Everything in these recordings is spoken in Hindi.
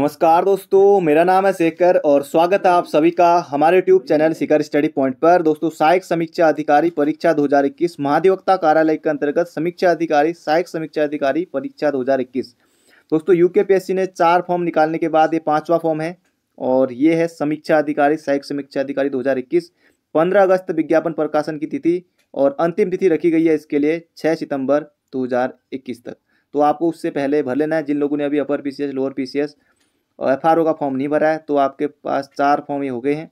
नमस्कार दोस्तों मेरा नाम है शेखर और स्वागत है आप सभी का हमारे YouTube channel Shikhar study point पर दोस्तों सहायक समीक्षा अधिकारी परीक्षा 2021 महाधिवक्ता कार्यालय के अंतर्गत समीक्षा अधिकारी सहायक समीक्षा अधिकारी परीक्षा 2021 दोस्तों यूकेपीएससी ने चार फॉर्म निकालने के बाद ये पाँचवा फॉर्म है और ये है समीक्षा अधिकारी सहायक समीक्षा अधिकारी दो हज़ार अगस्त विज्ञापन प्रकाशन की तिथि और अंतिम तिथि रखी गई है इसके लिए छः सितम्बर दो तक तो आपको उससे पहले भर लेना है जिन लोगों ने अभी अपर पी लोअर पी और एफ आर ओ का फॉर्म नहीं भरा है तो आपके पास चार फॉर्म ये हो गए हैं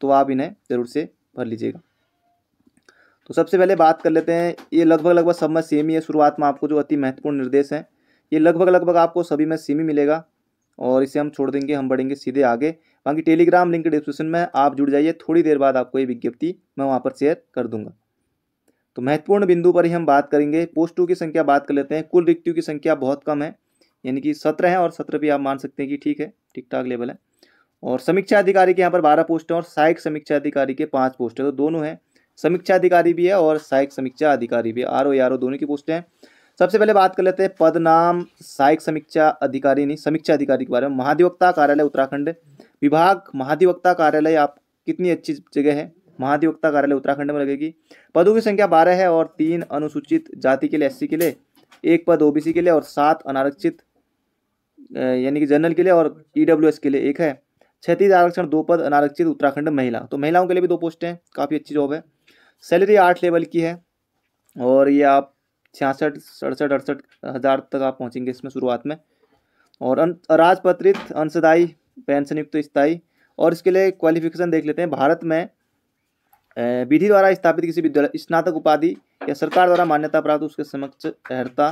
तो आप इन्हें ज़रूर से भर लीजिएगा तो सबसे पहले बात कर लेते हैं ये लगभग लगभग सब में सेम ही है शुरुआत में आपको जो अति महत्वपूर्ण निर्देश हैं ये लगभग लगभग आपको सभी में सेम ही मिलेगा और इसे हम छोड़ देंगे हम बढ़ेंगे सीधे आगे बाकी टेलीग्राम लिंक डिस्क्रिप्शन में आप जुड़ जाइए थोड़ी देर बाद आपको ये विज्ञप्ति मैं वहाँ पर शेयर कर दूंगा तो महत्वपूर्ण बिंदु पर ही हम बात करेंगे पोस्टों की संख्या बात कर लेते हैं कुल रिक्तियों की संख्या बहुत कम है यानी कि सत्रह है और सत्रह भी आप मान सकते हैं कि ठीक है ठीक ठाक लेवल है और समीक्षा अधिकारी के यहाँ पर बारह पोस्ट हैं और सहायक समीक्षा अधिकारी के पाँच पोस्ट हैं तो दोनों हैं समीक्षा अधिकारी भी है और सहायक समीक्षा अधिकारी भी आर ओ आर ओ दोनों की पोस्ट हैं सबसे पहले बात कर लेते हैं पद नाम सहायक समीक्षा अधिकारी नहीं समीक्षा अधिकारी के बारे में महाधिवक्ता कार्यालय उत्तराखंड विभाग महाधिवक्ता कार्यालय आप कितनी अच्छी जगह है महाधिवक्ता कार्यालय उत्तराखंड में लगेगी पदों की संख्या बारह है और तीन अनुसूचित जाति के लिए एससी के लिए एक पद ओबीसी के लिए और सात अनारक्षित यानी कि जनरल के लिए और ई e के लिए एक है क्षतिज आरक्षण दो पद अनारक्षित उत्तराखंड महिला तो महिलाओं के लिए भी दो पोस्ट हैं काफ़ी अच्छी जॉब है सैलरी आठ लेवल की है और ये आप छियासठ सड़सठ अड़सठ हज़ार तक आप पहुंचेंगे इसमें शुरुआत में और अराजपत्रित अंशदायी पेंशन युक्त स्थायी और इसके लिए क्वालिफिकेशन देख लेते हैं भारत में विधि द्वारा स्थापित किसी विद्यालय स्नातक उपाधि या सरकार द्वारा मान्यता प्राप्त उसके समक्ष अहर्ता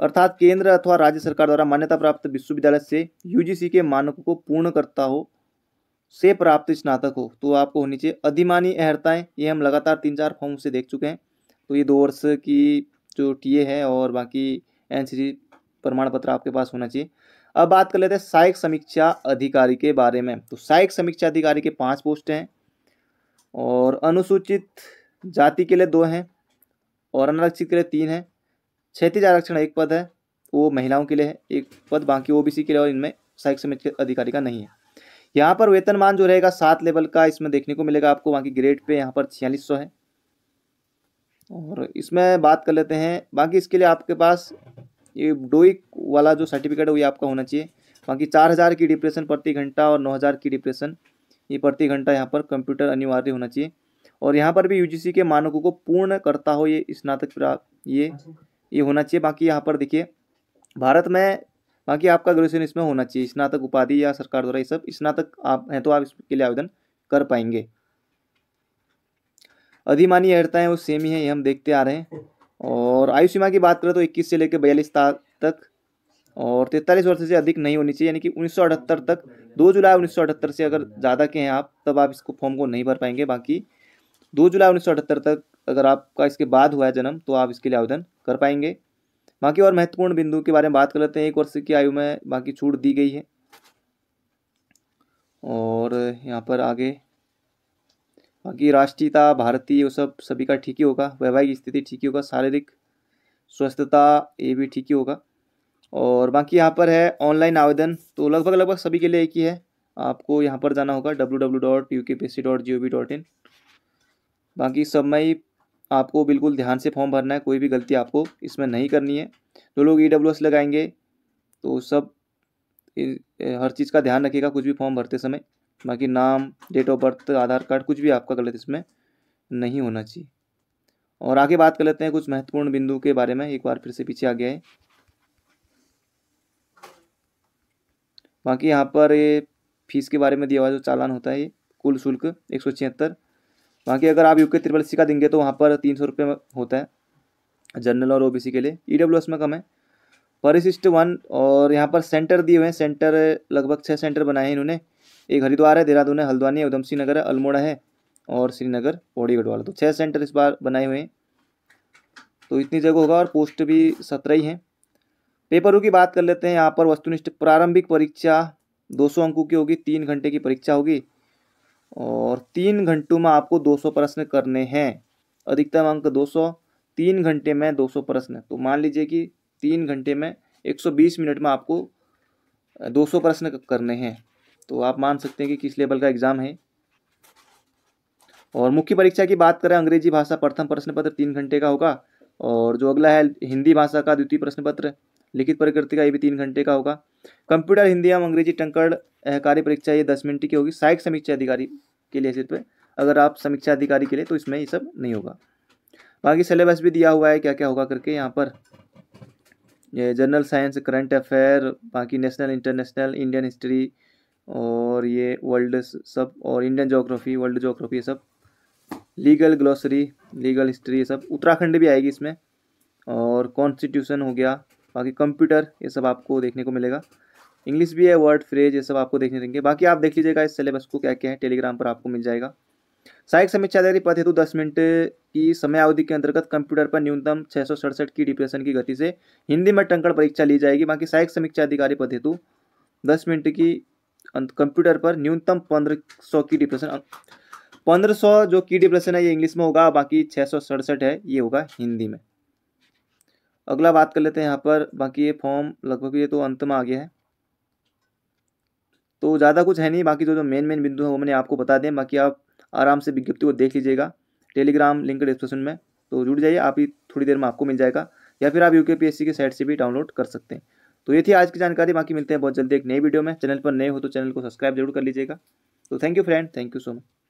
अर्थात केंद्र अथवा राज्य सरकार द्वारा मान्यता प्राप्त विश्वविद्यालय से यूजीसी के मानकों को पूर्ण करता हो से प्राप्त स्नातक हो तो आपको होनी चाहिए अधिमानी अहर्ताएँ ये हम लगातार तीन चार फॉर्म से देख चुके हैं तो ये दो वर्ष की जो टीए है और बाकी एन प्रमाण पत्र आपके पास होना चाहिए अब बात कर लेते हैं सहायक समीक्षा अधिकारी के बारे में तो सहायक समीक्षा अधिकारी के पाँच पोस्ट हैं और अनुसूचित जाति के लिए दो हैं और अनारक्षित के लिए तीन हैं क्षेत्रीय आरक्षण एक पद है वो महिलाओं के लिए है एक पद बाकी ओबीसी के लिए और इनमें सहायक समिति के अधिकारी का नहीं है यहाँ पर वेतनमान जो रहेगा सात लेवल का इसमें देखने को मिलेगा आपको बाकी ग्रेड पे यहाँ पर छियालीस है और इसमें बात कर लेते हैं बाकी इसके लिए आपके पास ये डोई वाला जो सर्टिफिकेट है वो आपका होना चाहिए बाकी चार हज़ार की डिप्रेशन प्रति घंटा और नौ हज़ार की डिप्रेशन ये प्रति घंटा यहाँ पर कंप्यूटर अनिवार्य होना चाहिए और यहाँ पर भी यूजीसी के मानकों को पूर्ण करता हो ये स्नातक ये ये होना चाहिए बाकी यहाँ पर देखिए भारत में बाकी आपका ग्रेजुएशन इसमें होना चाहिए स्नातक उपाधि या सरकार द्वारा ये सब स्नातक आप हैं तो आप इसके लिए आवेदन कर पाएंगे अधिमानी अहर्ताएँ वो सेम ही हैं ये हम देखते आ रहे हैं और आयु सीमा की बात करें तो इक्कीस से लेकर बयालीस तक और तैंतालीस वर्ष से अधिक नहीं होनी चाहिए यानी कि उन्नीस तक दो जुलाई उन्नीस से अगर ज़्यादा के हैं आप तब आप इसको फॉर्म को नहीं भर पाएंगे बाकी दो जुलाई उन्नीस तक अगर आपका इसके बाद हुआ है जन्म तो आप इसके लिए आवेदन कर पाएंगे बाकी और महत्वपूर्ण बिंदु के बारे में बात कर लेते हैं एक वर्ष की आयु में बाकी छूट दी गई है और यहाँ पर आगे बाकी राष्ट्रीयता भारतीय वो सब सभी का ठीक ही होगा वैवाहिक स्थिति ठीक ही होगा शारीरिक स्वस्थता ये भी ठीक ही होगा और बाकी यहाँ पर है ऑनलाइन आवेदन तो लगभग लगभग सभी के लिए एक ही है आपको यहाँ पर जाना होगा W W dot U K P C dot G O V dot in बाकी समय आपको बिल्कुल ध्यान से फॉर्म भरना है कोई भी गलती आपको इसमें नहीं करनी है जो तो लोग ई e लगाएंगे तो सब हर चीज़ का ध्यान रखिएगा कुछ भी फॉर्म भरते समय बाकी नाम date of birth Aadhaar card कुछ भी आपका गलत इसमें नहीं होना चाहिए और आगे बात कर लेते हैं कुछ महत्वपूर्ण बिंदु के बारे में एक बार फिर से पीछे आ गया है बाकी यहाँ पर ये फीस के बारे में दिया हुआ जो चालान होता है ये कुल शुल्क एक सौ छिहत्तर बाकी अगर आप यूके त्रिपल सी का देंगे तो वहाँ पर तीन सौ रुपये होता है जनरल और ओबीसी के लिए ई डब्ल्यू एस में कम है परिशिष्ट वन और यहाँ पर सेंटर दिए हुए हैं सेंटर लगभग छः सेंटर बनाए हैं इन्होंने एक हरिद्वार है देहरादून है हल्द्वानी है उधमसिंह नगर है अल्मोड़ा है और श्रीनगर पौड़ी गढ़वाल तो छः सेंटर इस बार बनाए हुए हैं तो इतनी जगह होगा और पोस्ट भी सत्रह ही हैं पेपरों की बात कर लेते हैं यहाँ पर वस्तुनिष्ठ प्रारंभिक परीक्षा दो सौ अंकों की होगी तीन घंटे की परीक्षा होगी और तीन घंटों में आपको 200 प्रश्न करने हैं अधिकतम अंक 200 तीन घंटे में 200 प्रश्न तो मान लीजिए कि तीन घंटे में 120 मिनट में आपको 200 प्रश्न करने हैं तो आप मान सकते हैं कि किस लेवल का एग्ज़ाम है और मुख्य परीक्षा की बात करें अंग्रेजी भाषा प्रथम प्रश्न पत्र तीन घंटे का होगा और जो अगला है हिंदी भाषा का द्वितीय प्रश्न पत्र लिखित प्रकृति का ये भी तीन घंटे का होगा कंप्यूटर हिंदी एवं अंग्रेजी टंकड़ अहकारी परीक्षा ये दस मिनट की होगी सहायक समीक्षा अधिकारी के लिए सिर्फ अगर आप समीक्षा अधिकारी के लिए तो इसमें ये सब नहीं होगा बाकी सिलेबस भी दिया हुआ है क्या क्या होगा करके यहाँ पर ये जनरल साइंस करंट अफेयर बाकी नेशनल इंटरनेशनल इंडियन हिस्ट्री और ये वर्ल्ड सब और इंडियन जोग्राफी वर्ल्ड जोग्राफी ये सब लीगल ग्लॉसरी लीगल हिस्ट्री ये सब उत्तराखंड भी आएगी इसमें और कॉन्स्टिट्यूशन हो गया बाकी कंप्यूटर ये सब आपको देखने को मिलेगा इंग्लिश भी है वर्ड फ्रेज ये सब आपको देखने देंगे बाकी आप देख लीजिएगा इस सिलेबस को क्या क्या है टेलीग्राम पर आपको मिल जाएगा सहायक समीक्षा अधिकारी पद हेतु दस मिनट की समय अवधि के अंतर्गत कंप्यूटर पर न्यूनतम छः की डिप्रेशन की गति से हिंदी में टंकड़ परीक्षा ली जाएगी बाकी सहायक समीक्षा अधिकारी पद हेतु दस मिनट की कंप्यूटर पर न्यूनतम पंद्रह सौ की डिप्रेशन पंद्रह सौ जो की डिप्रेशन है ये इंग्लिश में होगा बाकी छः सौ सड़सठ है ये होगा हिंदी में अगला बात कर लेते हैं यहाँ पर बाकी ये फॉर्म लगभग ये तो अंत में आ गया है तो ज़्यादा कुछ है नहीं बाकी जो जो मेन मेन बिंदु है वो मैंने आपको बता दें बाकी आप आराम से विज्ञप्ति को देख लीजिएगा टेलीग्राम लिंक डिस्क्रिप्शन में तो जुड़ जाइए आप ही थोड़ी देर में आपको मिल जाएगा या फिर आप यू के की साइट से भी डाउनलोड कर सकते हैं तो ये थी आज की जानकारी बाकी मिलते हैं बहुत जल्दी एक नई वीडियो में चैनल पर नए हो तो चैनल को सब्सक्राइब जरूर कर लीजिएगा तो thank you friend thank you so much